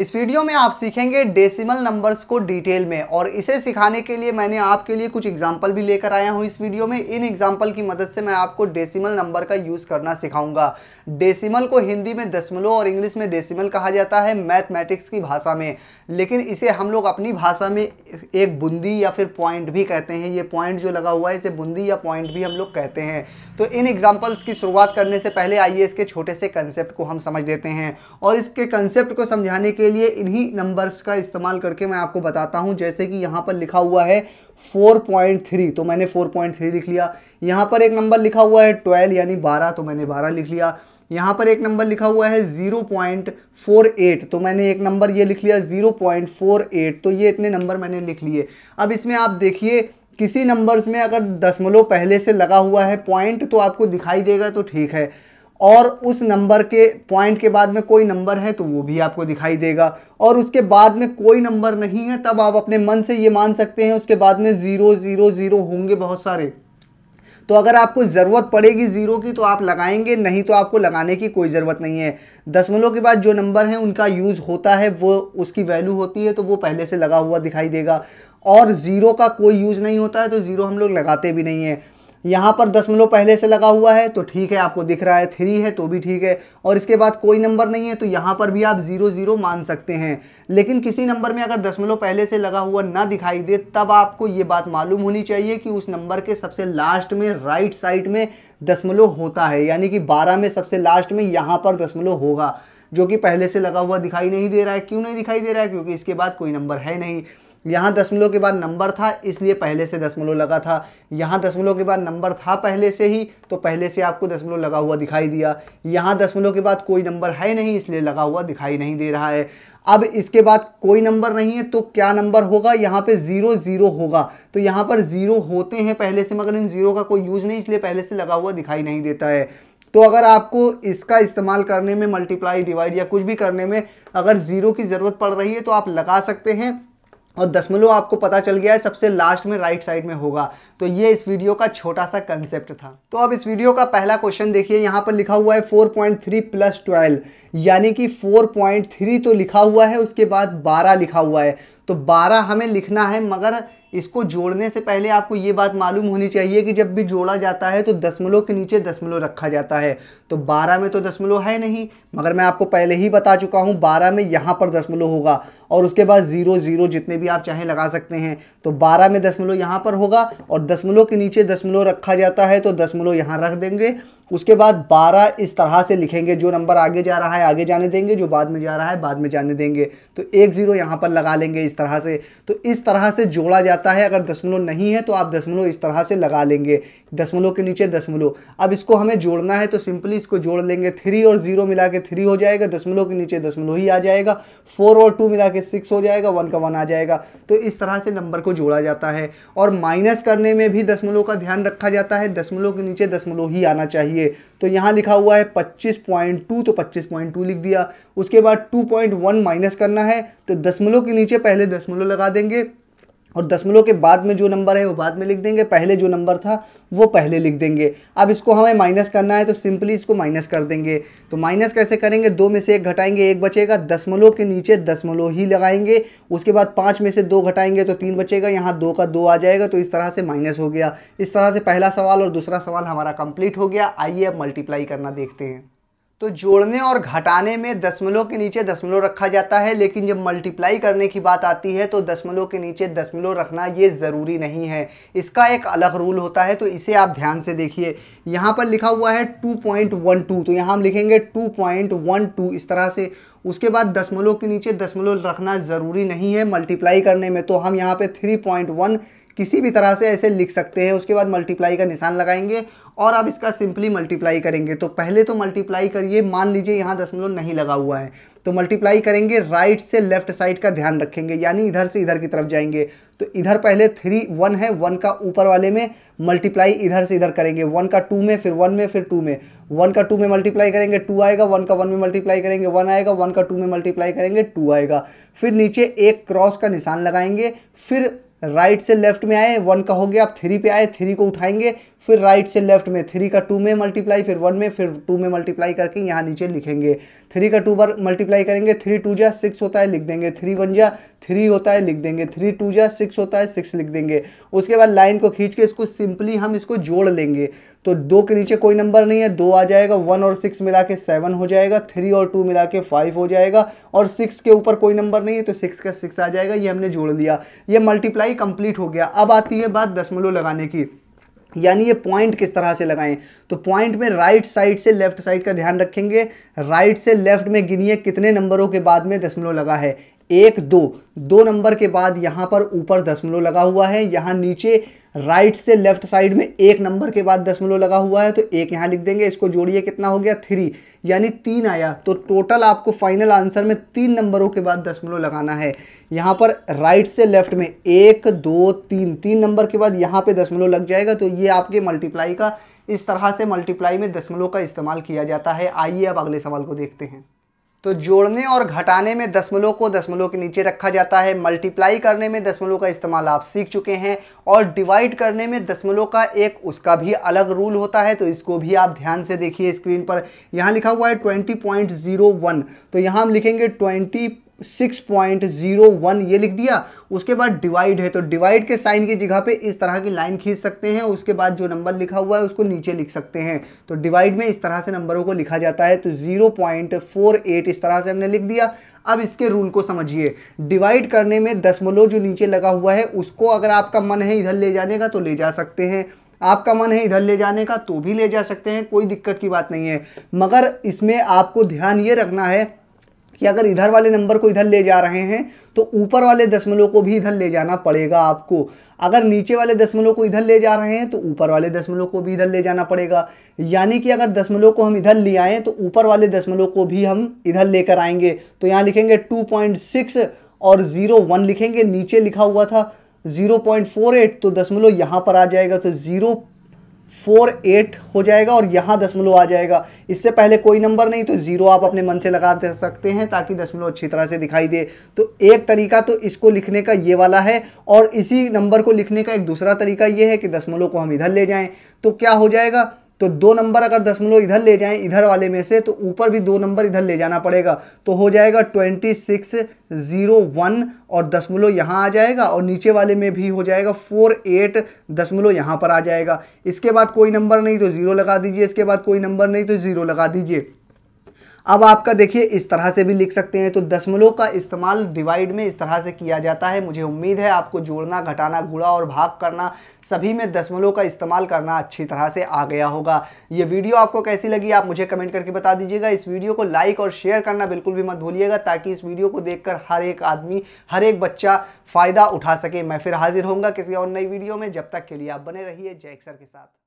इस वीडियो में आप सीखेंगे डेसिमल नंबर्स को डिटेल में और इसे सिखाने के लिए मैंने आपके लिए कुछ एग्जाम्पल भी लेकर आया हूँ इस वीडियो में इन एग्जाम्पल की मदद से मैं आपको डेसिमल नंबर का यूज़ करना सिखाऊंगा डेसिमल को हिंदी में दशमलव और इंग्लिश में डेसिमल कहा जाता है मैथमेटिक्स की भाषा में लेकिन इसे हम लोग अपनी भाषा में एक बुंदी या फिर पॉइंट भी कहते हैं ये पॉइंट जो लगा हुआ है इसे बुंदी या पॉइंट भी हम लोग कहते हैं तो इन एग्जाम्पल्स की शुरुआत करने से पहले आइए इसके छोटे से कंसेप्ट को हम समझ लेते हैं और इसके कंसेप्ट को समझाने के के लिए इन्हीं नंबर्स का इस्तेमाल करके मैं आपको बताता हूं जैसे कि यहां पर लिखा हुआ है 4.3 तो मैंने 4.3 लिख लिया यहां पर एक नंबर लिखा हुआ है 12 यानी 12 तो मैंने 12 लिख लिया यहां पर एक नंबर लिखा हुआ है 0.48 तो मैंने एक नंबर ये लिख लिया 0.48 तो ये इतने नंबर मैंने लिख लिए अब इसमें आप देखिए किसी नंबर्स में अगर दसमलव पहले से लगा हुआ है पॉइंट तो आपको दिखाई देगा तो ठीक है और उस नंबर के पॉइंट के बाद में कोई नंबर है तो वो भी आपको दिखाई देगा और उसके बाद में कोई नंबर नहीं है तब आप अपने मन से ये मान सकते हैं उसके बाद में ज़ीरो ज़ीरो ज़ीरो होंगे बहुत सारे तो अगर आपको ज़रूरत पड़ेगी ज़ीरो की तो आप लगाएंगे नहीं तो आपको लगाने की कोई ज़रूरत नहीं है दसमलव के बाद जो नंबर है उनका यूज़ होता है वो उसकी वैल्यू होती है तो वो पहले से लगा हुआ दिखाई देगा और ज़ीरो का कोई यूज़ नहीं होता है तो ज़ीरो हम लोग लगाते भी नहीं हैं यहाँ पर दशमलव पहले से लगा हुआ है तो ठीक है आपको दिख रहा है थ्री है तो भी ठीक है और इसके बाद कोई नंबर नहीं है तो यहाँ पर भी आप ज़ीरो ज़ीरो मान सकते हैं लेकिन किसी नंबर में अगर दशमलव पहले से लगा हुआ ना दिखाई दे तब आपको ये बात मालूम होनी चाहिए कि उस नंबर के सबसे लास्ट में राइट साइड में दशमलव होता है यानी कि बारह में सबसे लास्ट में यहाँ पर दशमलव होगा जो कि पहले से लगा हुआ दिखाई नहीं दे रहा है क्यों नहीं दिखाई दे रहा है क्योंकि इसके बाद कोई नंबर है नहीं यहाँ दशमलव के बाद नंबर था इसलिए पहले से दशमलव लगा था यहाँ दशमलव के बाद नंबर था पहले से ही तो पहले से आपको दशमलव लगा हुआ दिखाई दिया यहाँ दशमलव के बाद कोई नंबर है नहीं इसलिए लगा हुआ दिखाई नहीं दे रहा है अब इसके बाद कोई नंबर नहीं है तो क्या नंबर होगा यहाँ पे ज़ीरो ज़ीरो होगा तो यहाँ पर ज़ीरो होते हैं पहले से मगर इन ज़ीरो का कोई यूज़ नहीं इसलिए पहले से लगा हुआ दिखाई नहीं देता है तो अगर आपको इसका इस्तेमाल करने में मल्टीप्लाई डिवाइड या कुछ भी करने में अगर ज़ीरो की ज़रूरत पड़ रही है तो आप लगा सकते हैं और दशमलव आपको पता चल गया है सबसे लास्ट में राइट साइड में होगा तो ये इस वीडियो का छोटा सा कंसेप्ट था तो अब इस वीडियो का पहला क्वेश्चन देखिए यहाँ पर लिखा हुआ है 4.3 प्लस ट्वेल्व यानी कि 4.3 तो लिखा हुआ है उसके बाद 12 लिखा हुआ है तो 12 हमें लिखना है मगर इसको जोड़ने से पहले आपको ये बात मालूम होनी चाहिए कि जब भी जोड़ा जाता है तो दसमलो के नीचे दसमलो रखा जाता है तो बारह में तो दसमलो है नहीं मगर मैं आपको पहले ही बता चुका हूँ बारह में यहाँ पर दसमलव होगा और उसके बाद ज़ीरो ज़ीरो जितने भी आप चाहें लगा सकते हैं तो बारह में दसमलव यहाँ पर होगा और दसमलव के नीचे दसमलव रखा जाता है तो दसमलव यहाँ रख देंगे उसके बाद बारह इस तरह से लिखेंगे जो नंबर आगे जा रहा है आगे जाने देंगे जो बाद में जा रहा है बाद में जाने देंगे तो एक ज़ीरो यहाँ पर लगा लेंगे इस तरह से तो इस तरह से जोड़ा जाता है अगर दसमलव नहीं है तो आप दसमलव इस तरह से लगा लेंगे दसमलव के नीचे दसमलव अब इसको हमें जोड़ना है तो सिंपली इसको जोड़ लेंगे थ्री और जीरो मिला के थ्री हो जाएगा दसमलव के नीचे दसमलव ही आ जाएगा फोर और टू मिला के सिक्स हो जाएगा वन का वन आ जाएगा तो इस तरह से नंबर को जोड़ा जाता है और माइनस करने में भी दसमलव का ध्यान रखा जाता है दसमलव के नीचे दसमलव ही आना चाहिए तो यहाँ लिखा हुआ है पच्चीस पॉइंट टू तो पच्चीस पॉइंट टू लिख दिया उसके बाद टू पॉइंट वन माइनस करना है तो दसमलव के नीचे पहले दसमलव लगा देंगे और दशमलव के बाद में जो नंबर है वो बाद में लिख देंगे पहले जो नंबर था वो पहले लिख देंगे अब इसको हमें माइनस करना है तो सिंपली इसको माइनस कर देंगे तो माइनस कैसे करेंगे दो में से एक घटाएंगे एक बचेगा दशमलव के नीचे दशमलव ही लगाएंगे उसके बाद पाँच में से दो घटाएंगे तो तीन बचेगा यहाँ दो का दो आ जाएगा तो इस तरह से माइनस हो गया इस तरह से पहला सवाल और दूसरा सवाल हमारा कंप्लीट हो गया आइए अब मल्टीप्लाई करना देखते हैं तो जोड़ने और घटाने में दशमलव के नीचे दशमलव रखा जाता है लेकिन जब मल्टीप्लाई करने की बात आती है तो दशमलव के नीचे दशमलव रखना ये ज़रूरी नहीं है इसका एक अलग रूल होता है तो इसे आप ध्यान से देखिए यहाँ पर लिखा हुआ है 2.12 तो यहाँ हम लिखेंगे 2.12 इस तरह से उसके बाद दशमलव के नीचे दशमलव रखना ज़रूरी नहीं है मल्टीप्लाई करने में तो हम यहाँ पर थ्री किसी भी तरह से ऐसे लिख सकते हैं उसके बाद मल्टीप्लाई का निशान लगाएंगे और आप इसका सिंपली मल्टीप्लाई करेंगे तो पहले तो मल्टीप्लाई करिए मान लीजिए यहाँ दशमलव नहीं लगा हुआ है तो मल्टीप्लाई करेंगे राइट से लेफ्ट साइड का ध्यान रखेंगे यानी इधर से इधर की तरफ जाएंगे तो इधर पहले थ्री वन है वन का ऊपर वाले में मल्टीप्लाई इधर से इधर करेंगे वन का टू में फिर वन में फिर टू में वन का टू में मल्टीप्लाई करेंगे टू आएगा वन का वन में मल्टीप्लाई करेंगे वन आएगा वन का टू में मल्टीप्लाई करेंगे टू आएगा फिर नीचे एक क्रॉस का निशान लगाएंगे फिर राइट से लेफ्ट में आए वन का हो गया आप थ्री पे आए थ्री को उठाएंगे फिर राइट से लेफ्ट में थ्री का टू में मल्टीप्लाई फिर वन में फिर टू में मल्टीप्लाई करके यहाँ नीचे लिखेंगे थ्री का टू बार मल्टीप्लाई करेंगे थ्री टू जा सिक्स होता है लिख देंगे थ्री वन जा थ्री होता है लिख देंगे थ्री टू या सिक्स होता है सिक्स लिख देंगे उसके बाद लाइन को खींच के इसको सिंपली हम इसको जोड़ लेंगे तो दो के नीचे कोई नंबर नहीं है दो आ जाएगा वन और सिक्स मिला के सेवन हो जाएगा थ्री और टू मिला के फाइव हो जाएगा और सिक्स के ऊपर कोई नंबर नहीं है तो सिक्स का सिक्स आ जाएगा ये हमने जोड़ लिया ये मल्टीप्लाई कंप्लीट हो गया अब आती है बात दसमलव लगाने की यानी ये पॉइंट किस तरह से लगाएं तो पॉइंट में राइट साइड से लेफ्ट साइड का ध्यान रखेंगे राइट से लेफ्ट में गिनिए कितने नंबरों के बाद में दशमलव लगा है एक दो दो नंबर के बाद यहाँ पर ऊपर दशमलव लगा हुआ है यहाँ नीचे राइट से लेफ्ट साइड में एक नंबर के बाद दशमलव लगा हुआ है तो एक यहाँ लिख देंगे इसको जोड़िए कितना हो गया थ्री यानी तीन आया तो टोटल आपको फाइनल आंसर में तीन नंबरों के बाद दशमलव लगाना है यहाँ पर राइट से लेफ्ट में एक दो तीन तीन नंबर के बाद यहाँ पर दशमलव लग जाएगा तो ये आपके मल्टीप्लाई का इस तरह से मल्टीप्लाई में दशमलव का इस्तेमाल किया जाता है आइए अब अगले सवाल को देखते हैं तो जोड़ने और घटाने में दशमलव को दशमलव के नीचे रखा जाता है मल्टीप्लाई करने में दशमलव का इस्तेमाल आप सीख चुके हैं और डिवाइड करने में दशमलव का एक उसका भी अलग रूल होता है तो इसको भी आप ध्यान से देखिए स्क्रीन पर यहाँ लिखा हुआ है ट्वेंटी पॉइंट जीरो वन तो यहाँ हम लिखेंगे twenty six point zero one ये लिख दिया उसके बाद डिवाइड है तो डिवाइड के साइन की जगह पे इस तरह की लाइन खींच सकते हैं उसके बाद जो नंबर लिखा हुआ है उसको नीचे लिख सकते हैं तो डिवाइड में इस तरह से नंबरों को लिखा जाता है तो जीरो पॉइंट फोर एट इस तरह से हमने लिख दिया अब इसके रूल को समझिए डिवाइड करने में दशमलव जो नीचे लगा हुआ है उसको अगर आपका मन है इधर ले जाने का तो ले जा सकते हैं आपका मन है इधर ले जाने का तो भी ले जा सकते हैं कोई दिक्कत की बात नहीं है मगर इसमें आपको ध्यान ये रखना है कि अगर इधर वाले नंबर को इधर ले जा रहे हैं तो ऊपर वाले दशमलव को भी इधर ले जाना पड़ेगा आपको अगर नीचे वाले दशमलव को इधर ले जा रहे हैं तो ऊपर वाले दशमलव को भी इधर ले जाना पड़ेगा यानी कि अगर दशमलव को हम इधर ले आएँ तो ऊपर वाले दशमलव को भी हम इधर लेकर आएंगे तो यहाँ लिखेंगे टू पॉइंट सिक्स और ज़ीरो वन लिखेंगे नीचे लिखा हुआ था ज़ीरो पॉइंट फोर एट तो दशमलव यहाँ पर आ जाएगा तो ज़ीरो फोर एट हो जाएगा और यहाँ दशमलव आ जाएगा इससे पहले कोई नंबर नहीं तो ज़ीरो आप अपने मन से लगा दे सकते हैं ताकि दशमलव अच्छी तरह से दिखाई दे तो एक तरीका तो इसको लिखने का ये वाला है और इसी नंबर को लिखने का एक दूसरा तरीका ये है कि दशमलव को हम इधर ले जाएं तो क्या हो जाएगा तो दो नंबर अगर दशमलव इधर ले जाएं इधर वाले में से तो ऊपर भी दो नंबर इधर ले जाना पड़ेगा तो हो जाएगा ट्वेंटी सिक्स ज़ीरो वन और दशमलव यहाँ आ जाएगा और नीचे वाले में भी हो जाएगा फोर एट दशमलव यहाँ पर आ जाएगा इसके बाद कोई नंबर नहीं तो ज़ीरो लगा दीजिए इसके बाद कोई नंबर नहीं तो ज़ीरो लगा दीजिए अब आपका देखिए इस तरह से भी लिख सकते हैं तो दशमलव का इस्तेमाल डिवाइड में इस तरह से किया जाता है मुझे उम्मीद है आपको जोड़ना घटाना गुड़ा और भाग करना सभी में दशमलव का इस्तेमाल करना अच्छी तरह से आ गया होगा ये वीडियो आपको कैसी लगी आप मुझे कमेंट करके बता दीजिएगा इस वीडियो को लाइक और शेयर करना बिल्कुल भी मत भूलिएगा ताकि इस वीडियो को देख हर एक आदमी हर एक बच्चा फ़ायदा उठा सके मैं फिर हाजिर होऊंगा किसी और नई वीडियो में जब तक के लिए आप बने रहिए अक्सर के साथ